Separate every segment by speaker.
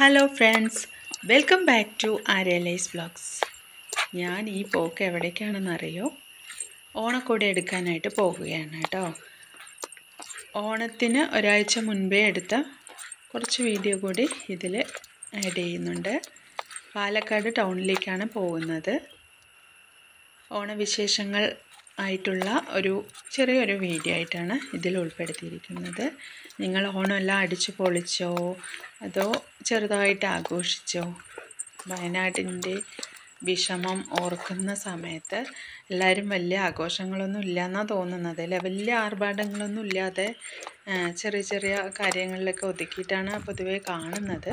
Speaker 1: hello friends welcome back to Aryalise blogs ഞാൻ ഈ പോക്ക് എവിടേക്കാണെന്നറിയോ ഓണക്കൂടെ എടുക്കാനായിട്ട് പോകുകയാണ് കേട്ടോ ഓണത്തിന് ഒരാഴ്ച മുൻപേ എടുത്ത കുറച്ച് വീഡിയോ കൂടി ഇതിൽ ആഡ് ചെയ്യുന്നുണ്ട് പാലക്കാട് ടൗണിലേക്കാണ് പോകുന്നത് ഓണവിശേഷങ്ങൾ ആയിട്ടുള്ള ഒരു ചെറിയൊരു വീഡിയോ ആയിട്ടാണ് ഇതിൽ ഉൾപ്പെടുത്തിയിരിക്കുന്നത് നിങ്ങൾ ഓണമെല്ലാം അടിച്ച് പൊളിച്ചോ അതോ ചെറുതായിട്ട് ആഘോഷിച്ചോ വയനാടിൻ്റെ വിഷമം ഓർക്കുന്ന സമയത്ത് എല്ലാവരും വലിയ ആഘോഷങ്ങളൊന്നും ഇല്ലയെന്നാണ് തോന്നുന്നത് അല്ലേ വലിയ ആർഭാടങ്ങളൊന്നും ഇല്ലാതെ ചെറിയ ചെറിയ കാര്യങ്ങളിലൊക്കെ ഒതുക്കിയിട്ടാണ് പൊതുവേ കാണുന്നത്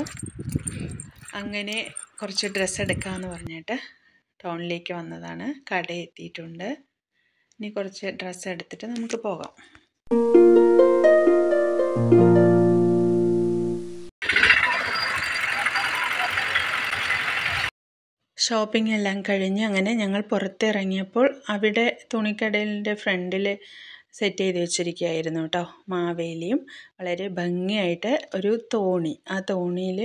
Speaker 1: അങ്ങനെ കുറച്ച് ഡ്രസ്സ് എടുക്കാമെന്ന് പറഞ്ഞിട്ട് ടൗണിലേക്ക് വന്നതാണ് കട എത്തിയിട്ടുണ്ട് ഇനി കുറച്ച് ഡ്രസ്സ് എടുത്തിട്ട് നമുക്ക് പോകാം ഷോപ്പിംഗ് എല്ലാം കഴിഞ്ഞ് അങ്ങനെ ഞങ്ങൾ പുറത്തിറങ്ങിയപ്പോൾ അവിടെ തുണിക്കടലിൻ്റെ ഫ്രണ്ടിൽ സെറ്റ് ചെയ്ത് വെച്ചിരിക്കുകയായിരുന്നു കേട്ടോ മാവേലിയും വളരെ ഭംഗിയായിട്ട് ഒരു തോണി ആ തോണിയിൽ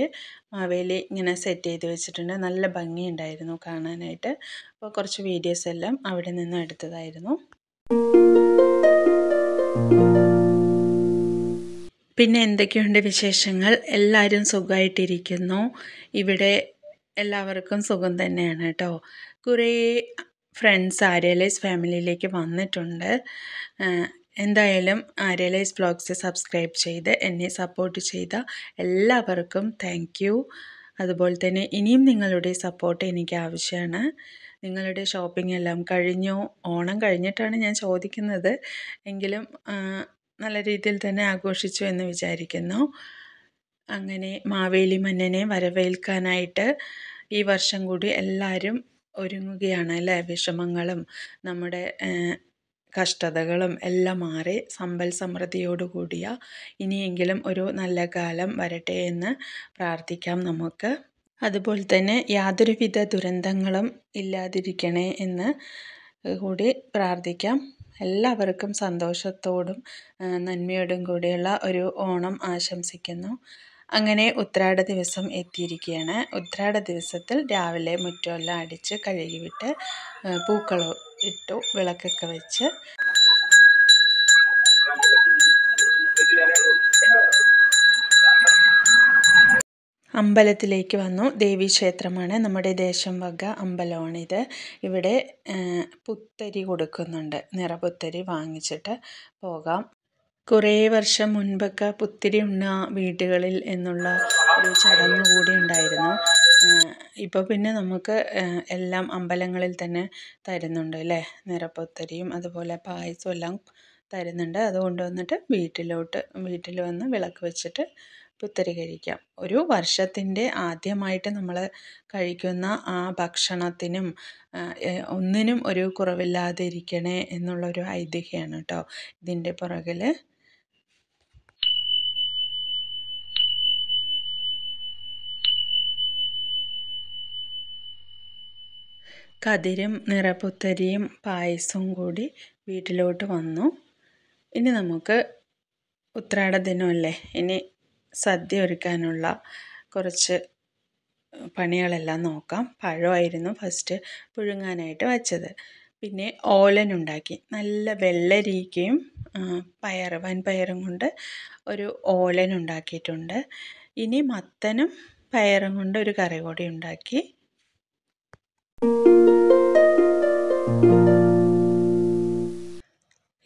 Speaker 1: മാവേലി ഇങ്ങനെ സെറ്റ് ചെയ്ത് വെച്ചിട്ടുണ്ട് നല്ല ഭംഗിയുണ്ടായിരുന്നു കാണാനായിട്ട് അപ്പോൾ കുറച്ച് വീഡിയോസ് എല്ലാം അവിടെ നിന്ന് എടുത്തതായിരുന്നു പിന്നെ എന്തൊക്കെയുണ്ട് വിശേഷങ്ങൾ എല്ലാവരും സുഖമായിട്ടിരിക്കുന്നു ഇവിടെ എല്ലാവർക്കും സുഖം തന്നെയാണ് കേട്ടോ കുറേ ഫ്രണ്ട്സ് ആര്യലൈസ് ഫാമിലിയിലേക്ക് വന്നിട്ടുണ്ട് എന്തായാലും ആര്യലൈസ് ബ്ലോഗ്സ് സബ്സ്ക്രൈബ് ചെയ്ത് എന്നെ സപ്പോർട്ട് ചെയ്ത എല്ലാവർക്കും താങ്ക് അതുപോലെ തന്നെ ഇനിയും നിങ്ങളുടെ സപ്പോർട്ട് എനിക്ക് ആവശ്യമാണ് നിങ്ങളുടെ ഷോപ്പിംഗ് എല്ലാം കഴിഞ്ഞോ ഓണം കഴിഞ്ഞിട്ടാണ് ഞാൻ ചോദിക്കുന്നത് എങ്കിലും നല്ല രീതിയിൽ തന്നെ ആഘോഷിച്ചു എന്ന് വിചാരിക്കുന്നു അങ്ങനെ മാവേലി മന്നനെ വരവേൽക്കാനായിട്ട് ഈ വർഷം കൂടി എല്ലാവരും ഒരുങ്ങുകയാണ് അല്ലേ വിഷമങ്ങളും നമ്മുടെ കഷ്ടതകളും എല്ലാം മാറി സമ്പൽ സമൃദ്ധിയോടു കൂടിയ ഇനിയെങ്കിലും ഒരു നല്ല കാലം വരട്ടെ എന്ന് പ്രാർത്ഥിക്കാം നമുക്ക് അതുപോലെ തന്നെ യാതൊരുവിധ ദുരന്തങ്ങളും ഇല്ലാതിരിക്കണേ എന്ന് കൂടി പ്രാർത്ഥിക്കാം എല്ലാവർക്കും സന്തോഷത്തോടും നന്മയോടും കൂടിയുള്ള ഒരു ഓണം ആശംസിക്കുന്നു അങ്ങനെ ഉത്രാട ദിവസം എത്തിയിരിക്കുകയാണ് ഉത്രാട ദിവസത്തിൽ രാവിലെ മുറ്റമെല്ലാം അടിച്ച് കഴുകിവിട്ട് പൂക്കളോ ഇട്ടു വിളക്കൊക്കെ വെച്ച് അമ്പലത്തിലേക്ക് വന്നു ക്ഷേത്രമാണ് നമ്മുടെ ദേശം വക അമ്പലമാണിത് ഇവിടെ പുത്തരി കൊടുക്കുന്നുണ്ട് നിറപുത്തരി വാങ്ങിച്ചിട്ട് പോകാം കുറേ വർഷം മുൻപൊക്കെ പുത്തിരി ഉണ്ണ വീടുകളിൽ എന്നുള്ള ഒരു ചടങ്ങ് കൂടി ഉണ്ടായിരുന്നു ഇപ്പോൾ പിന്നെ നമുക്ക് എല്ലാം അമ്പലങ്ങളിൽ തന്നെ തരുന്നുണ്ട് അല്ലേ നിറപ്പുത്തരിയും അതുപോലെ പായസവും എല്ലാം തരുന്നുണ്ട് അത് കൊണ്ടുവന്നിട്ട് വീട്ടിലോട്ട് വീട്ടിൽ വന്ന് വിളക്ക് വെച്ചിട്ട് പുത്തരി കഴിക്കാം ഒരു വർഷത്തിൻ്റെ ആദ്യമായിട്ട് നമ്മൾ കഴിക്കുന്ന ആ ഭക്ഷണത്തിനും ഒന്നിനും ഒരു കുറവില്ലാതെ ഇരിക്കണേ എന്നുള്ളൊരു ഐതിഹ്യമാണ് കേട്ടോ ഇതിൻ്റെ പുറകിൽ കതിരും നിറപുത്തരിയും പായസവും കൂടി വീട്ടിലോട്ട് വന്നു ഇനി നമുക്ക് ഉത്രാട ദിനമല്ലേ ഇനി സദ്യ ഒരുക്കാനുള്ള കുറച്ച് പണികളെല്ലാം നോക്കാം പഴമായിരുന്നു ഫസ്റ്റ് പുഴുങ്ങാനായിട്ട് വച്ചത് പിന്നെ ഓലനുണ്ടാക്കി നല്ല വെള്ളരിക്കയും പയർ വൻപയറും കൊണ്ട് ഒരു ഓലൻ ഉണ്ടാക്കിയിട്ടുണ്ട് ഇനി മത്തനും പയറും കൊണ്ട് ഒരു കറി കൂടി ഉണ്ടാക്കി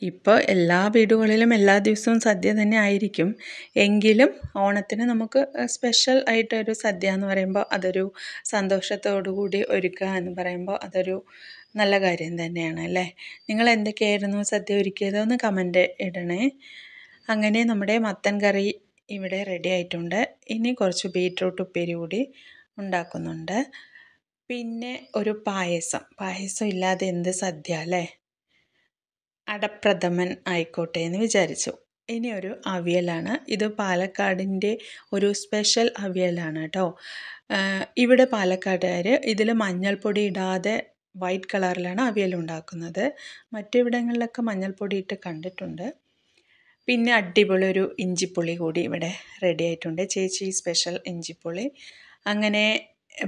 Speaker 1: ഇപ്പോൾ എല്ലാ വീടുകളിലും എല്ലാ ദിവസവും സദ്യ തന്നെ ആയിരിക്കും എങ്കിലും ഓണത്തിന് നമുക്ക് സ്പെഷ്യൽ ആയിട്ടൊരു സദ്യ എന്ന് പറയുമ്പോൾ അതൊരു സന്തോഷത്തോടു കൂടി ഒരുക്കുക എന്ന് പറയുമ്പോൾ അതൊരു നല്ല കാര്യം തന്നെയാണ് അല്ലേ നിങ്ങൾ എന്തൊക്കെയായിരുന്നു സദ്യ ഒരുക്കിയത് ഒന്ന് കമൻറ്റ് ഇടണേ അങ്ങനെ നമ്മുടെ മത്തൻ കറി ഇവിടെ റെഡി ആയിട്ടുണ്ട് ഇനി കുറച്ച് ബീറ്റ്റൂട്ട് ഉപ്പേരി കൂടി ഉണ്ടാക്കുന്നുണ്ട് പിന്നെ ഒരു പായസം പായസം ഇല്ലാതെ എന്ത് സദ്യ അല്ലേ അടപ്രഥമൻ ആയിക്കോട്ടെ എന്ന് വിചാരിച്ചു ഇനി ഒരു അവിയലാണ് ഇത് പാലക്കാടിൻ്റെ ഒരു സ്പെഷ്യൽ അവിയലാണ് കേട്ടോ ഇവിടെ പാലക്കാടുകാർ ഇതിൽ മഞ്ഞൾപ്പൊടി ഇടാതെ വൈറ്റ് കളറിലാണ് അവിയൽ ഉണ്ടാക്കുന്നത് മറ്റിവിടങ്ങളിലൊക്കെ മഞ്ഞൾപ്പൊടി ഇട്ട് കണ്ടിട്ടുണ്ട് പിന്നെ അടിപൊളി ഒരു ഇഞ്ചിപ്പുളി കൂടി ഇവിടെ റെഡി ആയിട്ടുണ്ട് ചേച്ചി സ്പെഷ്യൽ ഇഞ്ചിപ്പുളി അങ്ങനെ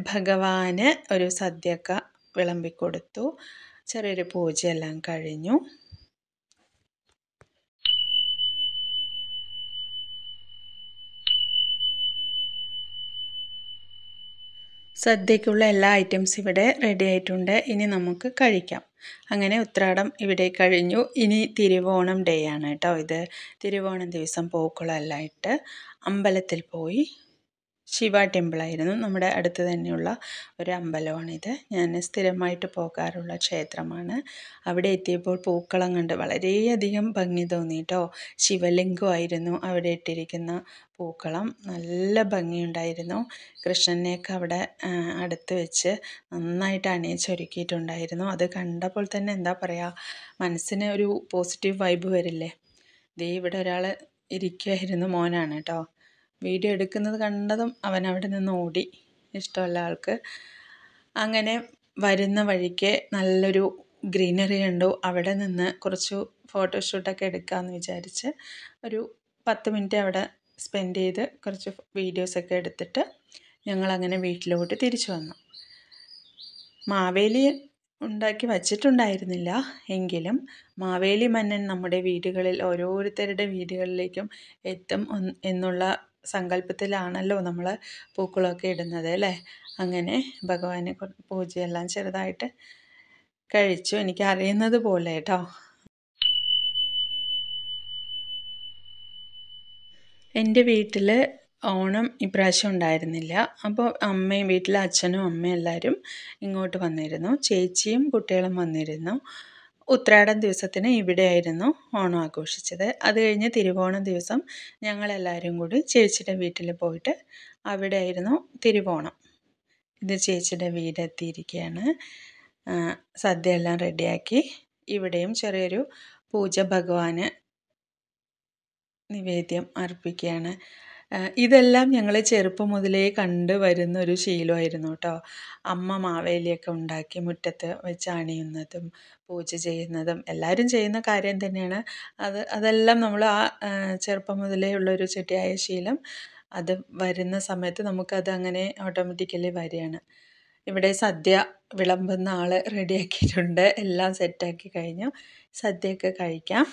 Speaker 1: ഭഗവാന് ഒരു സദ്യക്ക വിളമ്പിക്കൊടുത്തു ചെറിയൊരു പൂജയെല്ലാം കഴിഞ്ഞു സദ്യക്കുള്ള എല്ലാ ഐറ്റംസ് ഇവിടെ റെഡി ആയിട്ടുണ്ട് ഇനി നമുക്ക് കഴിക്കാം അങ്ങനെ ഉത്രാടം ഇവിടെ കഴിഞ്ഞു ഇനി തിരുവോണം ഡേ ആണ് കേട്ടോ ഇത് തിരുവോണം ദിവസം പൂക്കളെല്ലാം ഇട്ട് അമ്പലത്തിൽ പോയി ശിവ ടെമ്പിളായിരുന്നു നമ്മുടെ അടുത്ത് തന്നെയുള്ള ഒരു അമ്പലമാണിത് ഞാൻ സ്ഥിരമായിട്ട് പോകാറുള്ള ക്ഷേത്രമാണ് അവിടെ എത്തിയപ്പോൾ പൂക്കളം കണ്ട് വളരെയധികം ഭംഗി തോന്നിയിട്ടോ ശിവലിംഗമായിരുന്നു അവിടെ ഇട്ടിരിക്കുന്ന പൂക്കളം നല്ല ഭംഗിയുണ്ടായിരുന്നു കൃഷ്ണനെയൊക്കെ അവിടെ അടുത്ത് വെച്ച് നന്നായിട്ട് അണിയിച്ചൊരുക്കിയിട്ടുണ്ടായിരുന്നു അത് കണ്ടപ്പോൾ തന്നെ എന്താ പറയുക മനസ്സിന് ഒരു പോസിറ്റീവ് വൈബ് വരില്ലേ ദേ ഇവിടെ ഒരാൾ ഇരിക്കുമായിരുന്നു മോനാണ് കേട്ടോ വീഡിയോ എടുക്കുന്നത് കണ്ടതും അവൻ അവിടെ നിന്ന് ഓടി ഇഷ്ടമുള്ള ആൾക്ക് അങ്ങനെ വരുന്ന വഴിക്ക് നല്ലൊരു ഗ്രീനറി ഉണ്ടോ അവിടെ നിന്ന് കുറച്ച് ഫോട്ടോഷൂട്ടൊക്കെ എടുക്കാമെന്ന് വിചാരിച്ച് ഒരു പത്ത് മിനിറ്റ് അവിടെ സ്പെൻഡ് ചെയ്ത് കുറച്ച് വീഡിയോസൊക്കെ എടുത്തിട്ട് ഞങ്ങളങ്ങനെ വീട്ടിലോട്ട് തിരിച്ചു വന്നു മാവേലി ഉണ്ടാക്കി വച്ചിട്ടുണ്ടായിരുന്നില്ല എങ്കിലും മാവേലി മന്നൻ നമ്മുടെ വീടുകളിൽ ഓരോരുത്തരുടെ വീടുകളിലേക്കും എത്തും എന്നുള്ള സങ്കല്പത്തിലാണല്ലോ നമ്മൾ പൂക്കളൊക്കെ ഇടുന്നത് അല്ലേ അങ്ങനെ ഭഗവാനെ പൂജയെല്ലാം ചെറുതായിട്ട് കഴിച്ചു എനിക്ക് അറിയുന്നത് പോലെ കേട്ടോ എൻ്റെ വീട്ടിൽ ഓണം ഇപ്രാവശ്യം ഉണ്ടായിരുന്നില്ല അപ്പോൾ അമ്മയും വീട്ടിലെ അച്ഛനും അമ്മയും എല്ലാവരും ഇങ്ങോട്ട് വന്നിരുന്നു ചേച്ചിയും കുട്ടികളും വന്നിരുന്നു ഉത്രാടം ദിവസത്തിന് ഇവിടെയായിരുന്നു ഓണം ആഘോഷിച്ചത് അത് കഴിഞ്ഞ് തിരുവോണം ദിവസം ഞങ്ങളെല്ലാവരും കൂടി ചേച്ചിയുടെ വീട്ടിൽ പോയിട്ട് അവിടെയായിരുന്നു തിരുവോണം ഇത് ചേച്ചിയുടെ വീടെത്തിയിരിക്കുകയാണ് സദ്യ എല്ലാം റെഡിയാക്കി ഇവിടെയും ചെറിയൊരു പൂജ ഭഗവാന് നിവേദ്യം അർപ്പിക്കുകയാണ് ഇതെല്ലാം ഞങ്ങൾ ചെറുപ്പം മുതലേ കണ്ട് വരുന്ന ഒരു ശീലമായിരുന്നു കേട്ടോ അമ്മ മാവേലിയൊക്കെ ഉണ്ടാക്കി മുറ്റത്ത് വെച്ച് അണിയുന്നതും പൂജ ചെയ്യുന്നതും എല്ലാവരും ചെയ്യുന്ന കാര്യം തന്നെയാണ് അത് അതെല്ലാം നമ്മൾ ആ ചെറുപ്പം മുതലേ ഉള്ളൊരു ചെട്ടിയായ ശീലം അത് വരുന്ന സമയത്ത് നമുക്കത് അങ്ങനെ ഓട്ടോമാറ്റിക്കലി വരികയാണ് ഇവിടെ സദ്യ വിളമ്പുന്ന ആൾ റെഡിയാക്കിയിട്ടുണ്ട് എല്ലാം സെറ്റാക്കി കഴിഞ്ഞു സദ്യയൊക്കെ കഴിക്കാം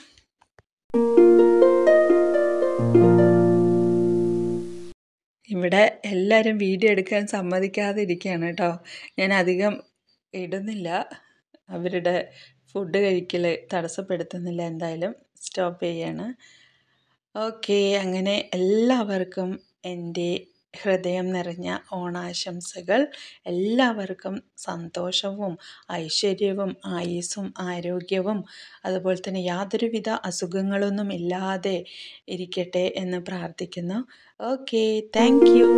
Speaker 1: ഇവിടെ എല്ലാവരും വീഡിയോ എടുക്കാൻ സമ്മതിക്കാതെ ഇരിക്കുകയാണ് കേട്ടോ ഞാൻ അധികം ഇടുന്നില്ല അവരുടെ ഫുഡ് കഴിക്കൽ തടസ്സപ്പെടുത്തുന്നില്ല എന്തായാലും സ്റ്റോപ്പ് ചെയ്യാണ് ഓക്കെ അങ്ങനെ എല്ലാവർക്കും എൻ്റെ ഹൃദയം നിറഞ്ഞ ഓണാശംസകൾ എല്ലാവർക്കും സന്തോഷവും ഐശ്വര്യവും ആയുസ്സും ആരോഗ്യവും അതുപോലെ തന്നെ യാതൊരുവിധ അസുഖങ്ങളൊന്നും ഇല്ലാതെ ഇരിക്കട്ടെ എന്ന് പ്രാർത്ഥിക്കുന്നു ഓക്കെ താങ്ക് യു